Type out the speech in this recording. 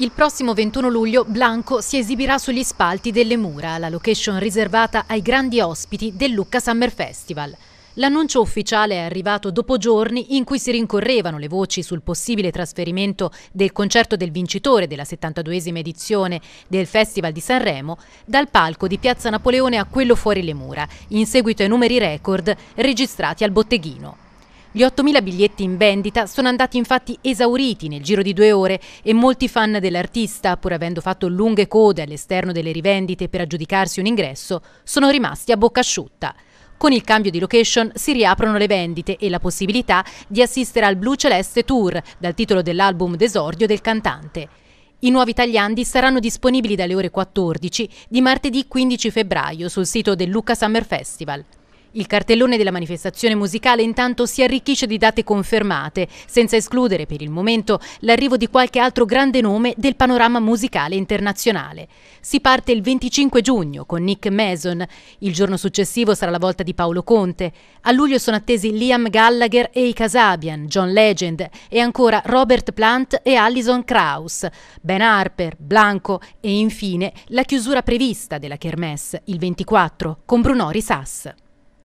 Il prossimo 21 luglio Blanco si esibirà sugli spalti delle Mura, la location riservata ai grandi ospiti del Lucca Summer Festival. L'annuncio ufficiale è arrivato dopo giorni in cui si rincorrevano le voci sul possibile trasferimento del concerto del vincitore della 72esima edizione del Festival di Sanremo dal palco di Piazza Napoleone a quello fuori le mura, in seguito ai numeri record registrati al botteghino. Gli 8.000 biglietti in vendita sono andati infatti esauriti nel giro di due ore e molti fan dell'artista, pur avendo fatto lunghe code all'esterno delle rivendite per aggiudicarsi un ingresso, sono rimasti a bocca asciutta. Con il cambio di location si riaprono le vendite e la possibilità di assistere al Blue Celeste Tour, dal titolo dell'album d'esordio del cantante. I nuovi tagliandi saranno disponibili dalle ore 14 di martedì 15 febbraio sul sito del Lucca Summer Festival. Il cartellone della manifestazione musicale intanto si arricchisce di date confermate, senza escludere per il momento l'arrivo di qualche altro grande nome del panorama musicale internazionale. Si parte il 25 giugno con Nick Mason, il giorno successivo sarà la volta di Paolo Conte, a luglio sono attesi Liam Gallagher e i Casabian, John Legend e ancora Robert Plant e Alison Krauss, Ben Harper, Blanco e infine la chiusura prevista della Kermesse il 24 con Brunori Sass.